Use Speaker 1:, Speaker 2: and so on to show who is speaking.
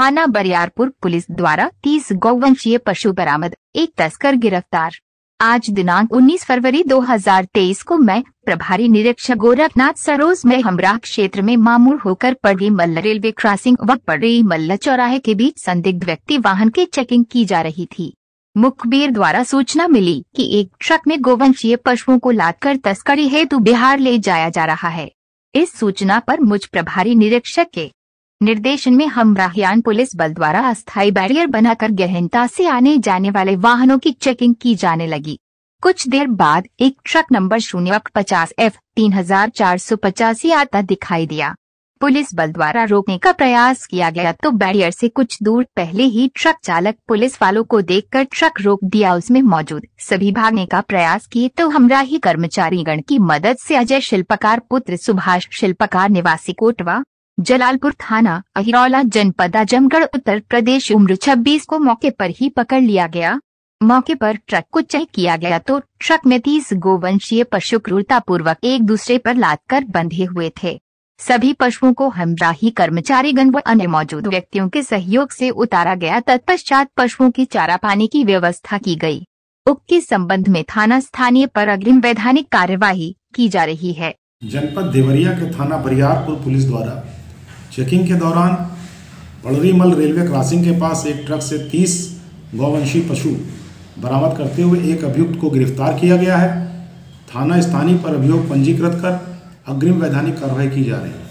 Speaker 1: थाना बरियारपुर पुलिस द्वारा तीस गौवंशीय पशु बरामद एक तस्कर गिरफ्तार आज दिनांक 19 फरवरी 2023 को मैं प्रभारी निरीक्षक गोरखनाथ सरोज में हमराह क्षेत्र में मामूल होकर पड़ी मल्ल रेलवे क्रॉसिंग व पड़ी मल्ल चौराहे के बीच संदिग्ध व्यक्ति वाहन की चेकिंग की जा रही थी मुखबिर द्वारा सूचना मिली कि एक ट्रक में गोवंशीय पशुओं को लादकर तस्करी हेतु बिहार ले जाया जा रहा है इस सूचना पर मुझ प्रभारी निरीक्षक के निर्देशन में हमराहियान पुलिस बल द्वारा अस्थायी बैरियर बनाकर गहनता से आने जाने वाले वाहनों की चेकिंग की जाने लगी कुछ देर बाद एक ट्रक नंबर शून्य पचास एफ तीन हजार चार सौ पचासी आता दिखाई दिया पुलिस बल द्वारा रोकने का प्रयास किया गया तो बैरियर से कुछ दूर पहले ही ट्रक चालक पुलिस वालों को देखकर ट्रक रोक दिया उसमें मौजूद सभी भागने का प्रयास किए तो हमराही कर्मचारीगण की मदद से अजय शिल्पकार पुत्र सुभाष शिल्पकार निवासी कोटवा जलालपुर थाना अहिरौला जनपद आजमगढ़ उत्तर प्रदेश उम्र 26 को मौके पर ही पकड़ लिया गया मौके पर ट्रक को चेक किया गया तो ट्रक में तीस गोवंशीय पशु क्रूरतापूर्वक एक दूसरे पर लाद कर बंधे हुए थे सभी पशुओं को हमराही कर्मचारी गण व अन्य मौजूद व्यक्तियों के सहयोग से उतारा गया तत्पश्चात पशुओं की चारा पानी की व्यवस्था की गई उक्त के संबंध में थाना स्थानीय पर अग्रिम वैधानिक कार्यवाही की जा रही है
Speaker 2: जनपद देवरिया के थाना बरियारपुर पुलिस द्वारा चेकिंग के दौरान पड़रीमल रेलवे क्रॉसिंग के पास एक ट्रक से तीस गौवंशी पशु बरामद करते हुए एक अभियुक्त को गिरफ्तार किया गया है थाना स्थानीय पर अभियोग पंजीकृत कर अग्रिम वैधानिक कार्रवाई की जा रही है